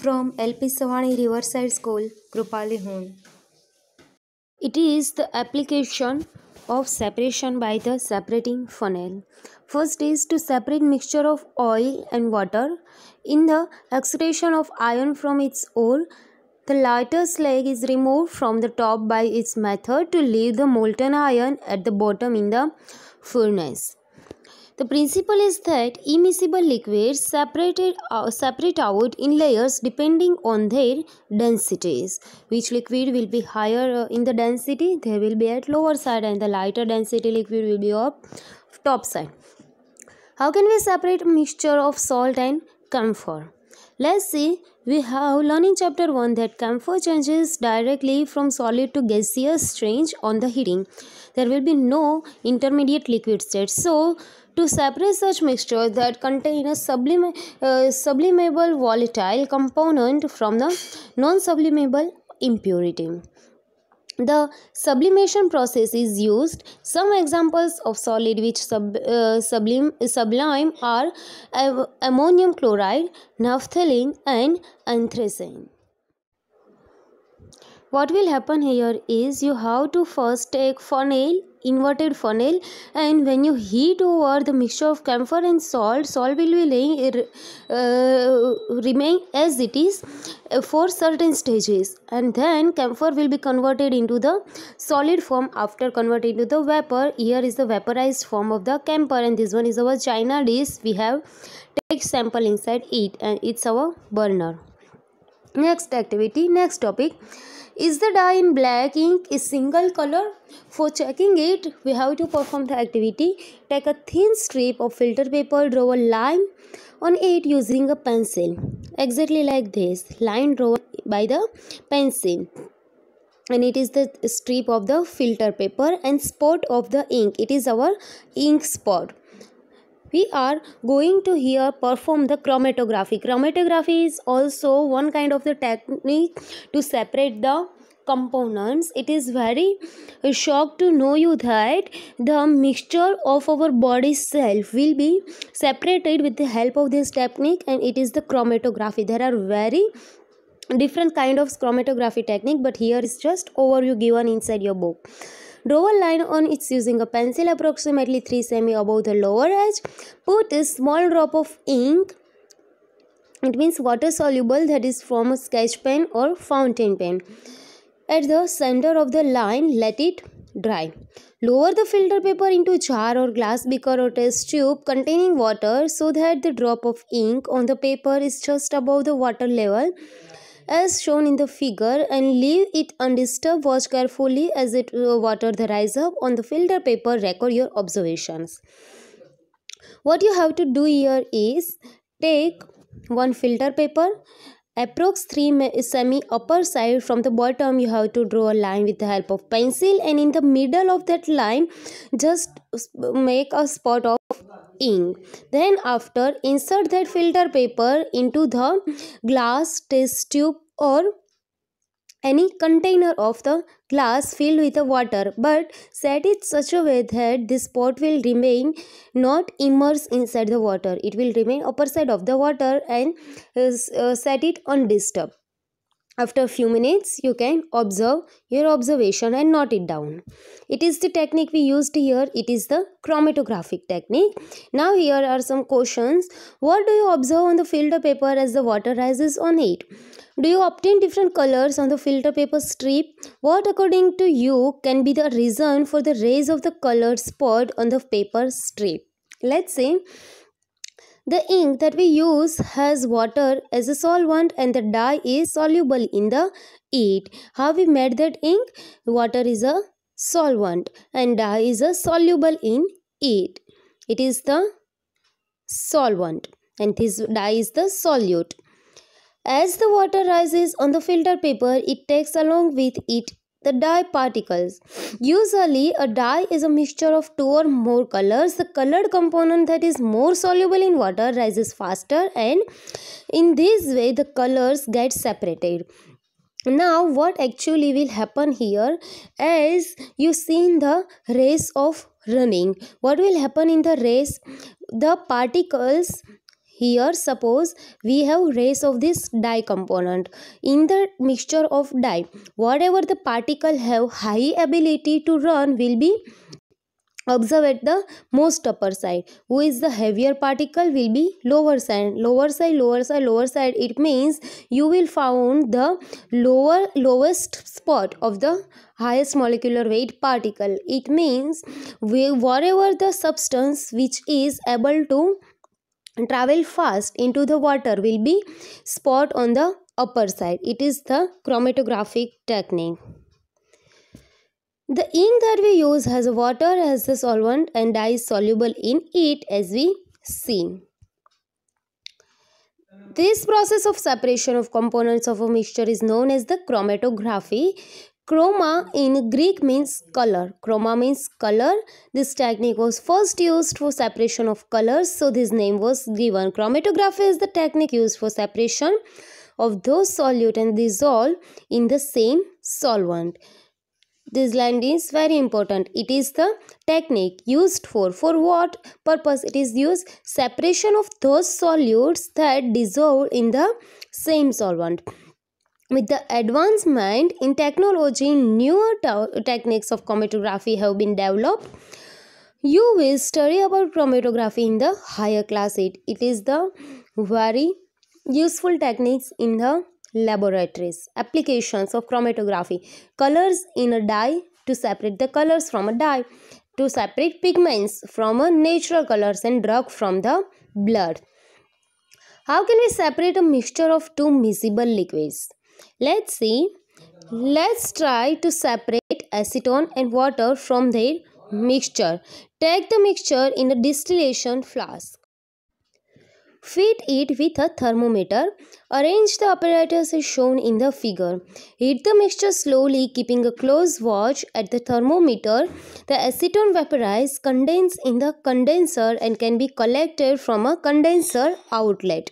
from LP Savani Riverside School, Hoon. It is the application of separation by the separating funnel. First is to separate mixture of oil and water. In the extraction of iron from its ore, the lighter slag is removed from the top by its method to leave the molten iron at the bottom in the furnace. The principle is that immiscible liquids separated, uh, separate out in layers depending on their densities. Which liquid will be higher uh, in the density? They will be at lower side and the lighter density liquid will be up top side. How can we separate mixture of salt and camphor? Let's see, we have learned in chapter 1 that camphor changes directly from solid to gaseous change on the heating. There will be no intermediate liquid state. So, to separate such mixtures that contain a uh, sublimable volatile component from the non-sublimable impurity. The sublimation process is used. Some examples of solid which sub, uh, sublime are ammonium chloride, naphthalene and anthracene what will happen here is you have to first take funnel inverted funnel and when you heat over the mixture of camphor and salt salt will be laying, uh, remain as it is uh, for certain stages and then camphor will be converted into the solid form after converted into the vapor here is the vaporized form of the camphor and this one is our china dish we have take sample inside it and it's our burner next activity next topic is the dye in black ink a single color? For checking it, we have to perform the activity. Take a thin strip of filter paper, draw a line on it using a pencil. Exactly like this, line drawn by the pencil. And it is the strip of the filter paper and spot of the ink. It is our ink spot we are going to here perform the chromatography chromatography is also one kind of the technique to separate the components it is very shocked to know you that the mixture of our body self will be separated with the help of this technique and it is the chromatography there are very different kind of chromatography technique but here is just overview given inside your book Draw a line on it using a pencil approximately 3 cm above the lower edge. Put a small drop of ink it means water soluble that is from a sketch pen or fountain pen at the center of the line let it dry lower the filter paper into jar or glass beaker or test tube containing water so that the drop of ink on the paper is just above the water level as shown in the figure and leave it undisturbed. Watch carefully as it uh, water the rise up on the filter paper. Record your observations. What you have to do here is take one filter paper approx 3 semi upper side from the bottom you have to draw a line with the help of pencil and in the middle of that line just make a spot of ink then after insert that filter paper into the glass test tube or any container of the glass filled with the water but set it such a way that this pot will remain not immersed inside the water it will remain upper side of the water and uh, uh, set it undisturbed after a few minutes you can observe your observation and note it down it is the technique we used here it is the chromatographic technique now here are some questions what do you observe on the filter paper as the water rises on it do you obtain different colors on the filter paper strip? What according to you can be the reason for the rays of the color spot on the paper strip? Let's say the ink that we use has water as a solvent and the dye is soluble in the it. How we made that ink? Water is a solvent and dye is a soluble in it. It is the solvent and this dye is the solute. As the water rises on the filter paper, it takes along with it the dye particles. Usually, a dye is a mixture of two or more colors. The colored component that is more soluble in water rises faster and in this way the colors get separated now what actually will happen here is you see in the race of running what will happen in the race the particles here suppose we have rays of this dye component. In the mixture of dye, whatever the particle have high ability to run will be observe at the most upper side who is the heavier particle will be lower side lower side lower side lower side it means you will found the lower lowest spot of the highest molecular weight particle it means wherever the substance which is able to travel fast into the water will be spot on the upper side. It is the chromatographic technique. The ink that we use has water as the solvent and dye is soluble in it as we see. This process of separation of components of a mixture is known as the chromatography Chroma in Greek means color. Chroma means color. This technique was first used for separation of colors, so this name was given. Chromatography is the technique used for separation of those solutes dissolve in the same solvent. This line is very important. It is the technique used for. For what purpose it is used? Separation of those solutes that dissolve in the same solvent. With the advancement in technology, newer techniques of chromatography have been developed. You will study about chromatography in the higher class 8. It is the very useful techniques in the laboratories. Applications of chromatography. Colors in a dye to separate the colors from a dye. To separate pigments from a natural colors and drug from the blood. How can we separate a mixture of two miscible liquids? Let's see. Let's try to separate acetone and water from their mixture. Take the mixture in a distillation flask. Fit it with a thermometer. Arrange the apparatus as shown in the figure. Heat the mixture slowly, keeping a close watch at the thermometer. The acetone vaporizes, condenses in the condenser and can be collected from a condenser outlet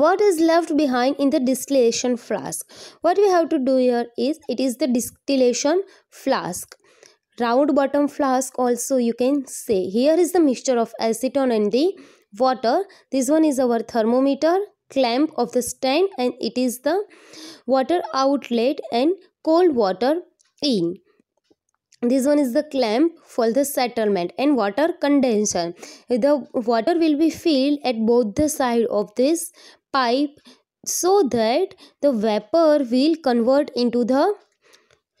what is left behind in the distillation flask what we have to do here is it is the distillation flask round bottom flask also you can say here is the mixture of acetone and the water this one is our thermometer clamp of the stand and it is the water outlet and cold water in this one is the clamp for the settlement and water condenser the water will be filled at both the side of this pipe so that the vapor will convert into the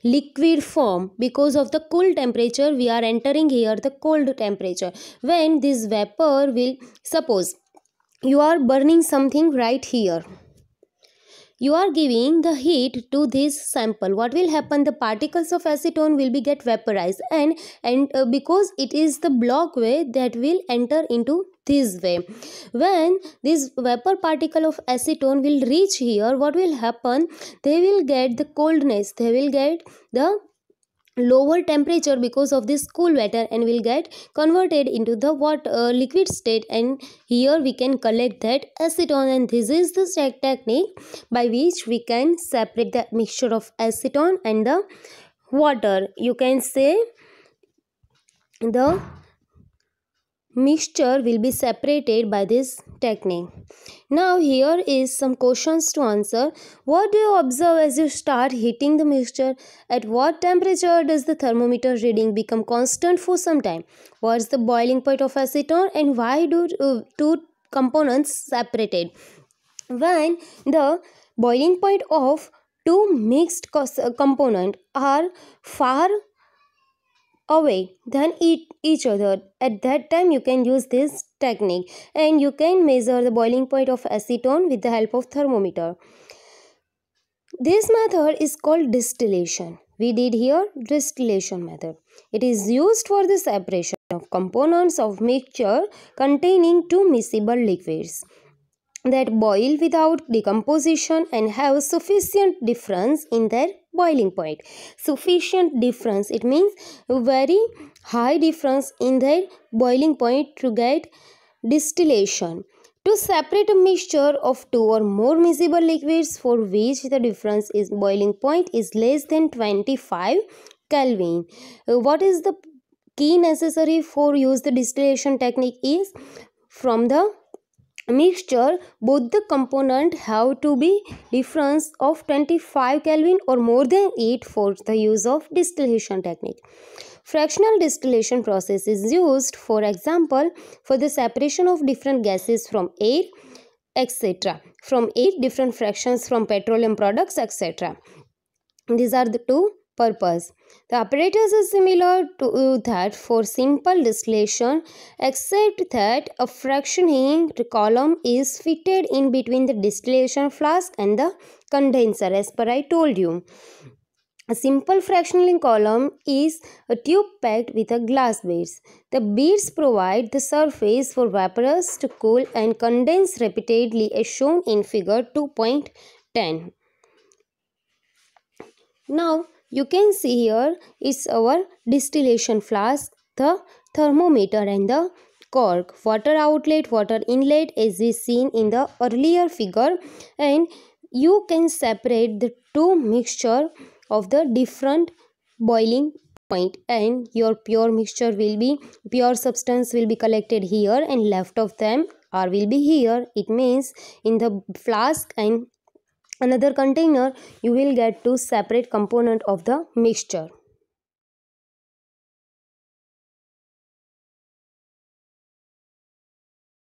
liquid form because of the cool temperature we are entering here the cold temperature when this vapor will suppose you are burning something right here you are giving the heat to this sample what will happen the particles of acetone will be get vaporized and and uh, because it is the block way that will enter into this way when this vapor particle of acetone will reach here what will happen they will get the coldness they will get the lower temperature because of this cool water and will get converted into the water uh, liquid state and here we can collect that acetone and this is the technique by which we can separate the mixture of acetone and the water you can say the mixture will be separated by this technique. Now here is some questions to answer. What do you observe as you start heating the mixture? At what temperature does the thermometer reading become constant for some time? What's the boiling point of acetone and why do uh, two components separated? When the boiling point of two mixed uh, component are far away than each other. At that time you can use this technique and you can measure the boiling point of acetone with the help of thermometer. This method is called distillation. We did here distillation method. It is used for the separation of components of mixture containing two miscible liquids that boil without decomposition and have sufficient difference in their boiling point sufficient difference it means very high difference in their boiling point to get distillation to separate a mixture of two or more miscible liquids for which the difference is boiling point is less than 25 kelvin what is the key necessary for use the distillation technique is from the mixture both the component have to be difference of 25 Kelvin or more than 8 for the use of distillation technique. Fractional distillation process is used for example for the separation of different gases from air etc. from 8 different fractions from petroleum products etc. These are the two purpose. The apparatus is similar to that for simple distillation except that a fractioning column is fitted in between the distillation flask and the condenser as per I told you. A simple fractioning column is a tube packed with a glass beads. The beads provide the surface for vapours to cool and condense repeatedly as shown in figure 2.10. Now, you can see here is our distillation flask, the thermometer and the cork. Water outlet, water inlet as is seen in the earlier figure and you can separate the two mixture of the different boiling point and your pure mixture will be pure substance will be collected here and left of them or will be here it means in the flask and another container you will get two separate component of the mixture